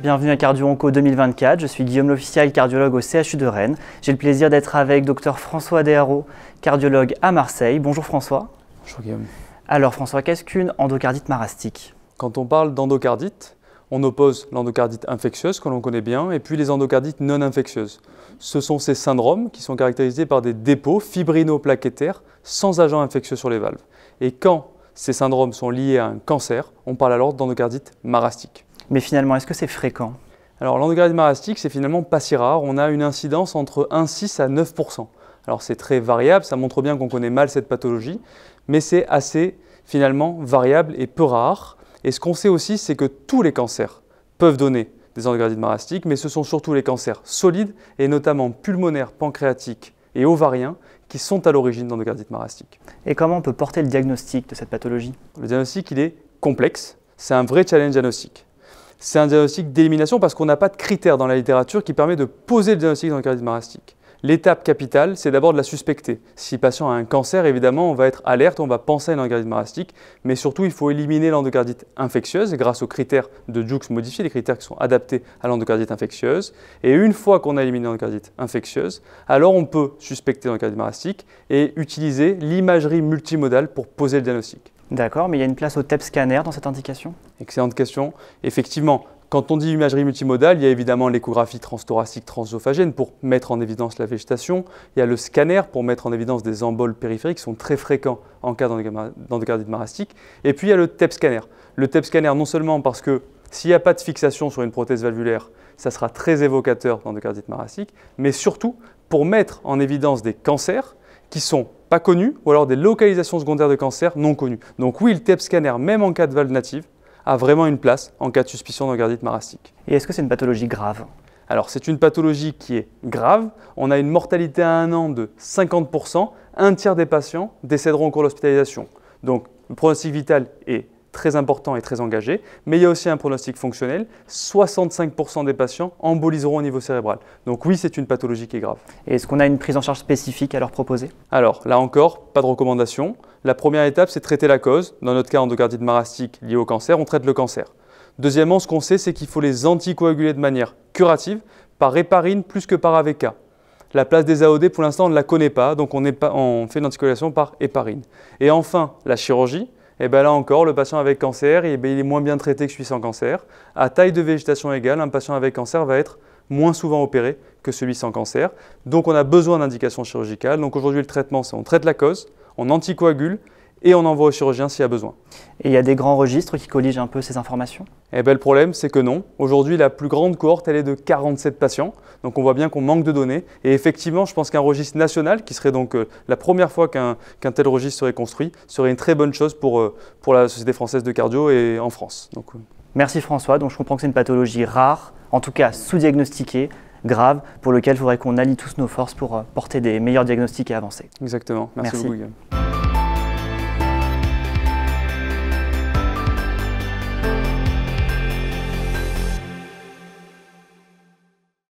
Bienvenue à Cardio Onco 2024. Je suis Guillaume L'Officiel, cardiologue au CHU de Rennes. J'ai le plaisir d'être avec Dr François Desharreaux, cardiologue à Marseille. Bonjour François. Bonjour Guillaume. Alors François, qu'est-ce qu'une endocardite marastique Quand on parle d'endocardite, on oppose l'endocardite infectieuse, que l'on connaît bien, et puis les endocardites non infectieuses. Ce sont ces syndromes qui sont caractérisés par des dépôts fibrino sans agent infectieux sur les valves. Et quand ces syndromes sont liés à un cancer, on parle alors d'endocardite marastique. Mais finalement, est-ce que c'est fréquent Alors l'endogradite marastique, c'est finalement pas si rare. On a une incidence entre 1,6 à 9 Alors c'est très variable, ça montre bien qu'on connaît mal cette pathologie, mais c'est assez finalement variable et peu rare. Et ce qu'on sait aussi, c'est que tous les cancers peuvent donner des endocardites marastiques, mais ce sont surtout les cancers solides, et notamment pulmonaires, pancréatiques et ovariens, qui sont à l'origine d'endogradites marastiques. Et comment on peut porter le diagnostic de cette pathologie Le diagnostic, il est complexe. C'est un vrai challenge diagnostique c'est un diagnostic d'élimination parce qu'on n'a pas de critères dans la littérature qui permet de poser le diagnostic d'endocardite marastique. L'étape capitale, c'est d'abord de la suspecter. Si le patient a un cancer, évidemment, on va être alerte, on va penser à une endocardite marastique, mais surtout, il faut éliminer l'endocardite infectieuse grâce aux critères de Jux modifiés, les critères qui sont adaptés à l'endocardite infectieuse. Et une fois qu'on a éliminé l'endocardite infectieuse, alors on peut suspecter l'endocardite marastique et utiliser l'imagerie multimodale pour poser le diagnostic. D'accord, mais il y a une place au TEP scanner dans cette indication Excellente question. Effectivement, quand on dit imagerie multimodale, il y a évidemment l'échographie transthoracique transophagène pour mettre en évidence la végétation. Il y a le scanner pour mettre en évidence des emboles périphériques qui sont très fréquents en cas d'endocardite marastique. Et puis il y a le TEP scanner. Le TEP scanner, non seulement parce que s'il n'y a pas de fixation sur une prothèse valvulaire, ça sera très évocateur d'endocardite marastique, mais surtout pour mettre en évidence des cancers qui sont pas connues ou alors des localisations secondaires de cancer non connues. Donc oui, le TEP scanner, même en cas de valve native, a vraiment une place en cas de suspicion d'engardite marastique. Et est-ce que c'est une pathologie grave alors c'est une pathologie qui est grave, on a une mortalité à un an de 50%, un tiers des patients décéderont au cours de l'hospitalisation. Donc le pronostic vital est très important et très engagé, mais il y a aussi un pronostic fonctionnel. 65% des patients emboliseront au niveau cérébral. Donc oui, c'est une pathologie qui est grave. Et est-ce qu'on a une prise en charge spécifique à leur proposer Alors là encore, pas de recommandation. La première étape, c'est traiter la cause. Dans notre cas, endocardite marastique liée au cancer, on traite le cancer. Deuxièmement, ce qu'on sait, c'est qu'il faut les anticoaguler de manière curative par éparine plus que par AVK. La place des AOD, pour l'instant, on ne la connaît pas, donc on, fait une anticoagulation par éparine. Et enfin, la chirurgie, et eh bien là encore, le patient avec cancer, il est moins bien traité que celui sans cancer. À taille de végétation égale, un patient avec cancer va être moins souvent opéré que celui sans cancer. Donc on a besoin d'indications chirurgicales. Donc aujourd'hui, le traitement, c'est on traite la cause, on anticoagule, et on envoie au chirurgien s'il y a besoin. Et il y a des grands registres qui colligent un peu ces informations Eh bien le problème c'est que non. Aujourd'hui la plus grande cohorte elle est de 47 patients, donc on voit bien qu'on manque de données. Et effectivement je pense qu'un registre national, qui serait donc euh, la première fois qu'un tel registre serait construit, serait une très bonne chose pour, euh, pour la Société française de cardio et en France. Donc, euh. Merci François, donc je comprends que c'est une pathologie rare, en tout cas sous-diagnostiquée, grave, pour lequel il faudrait qu'on allie tous nos forces pour porter des meilleurs diagnostics et avancer. Exactement, merci, merci. beaucoup.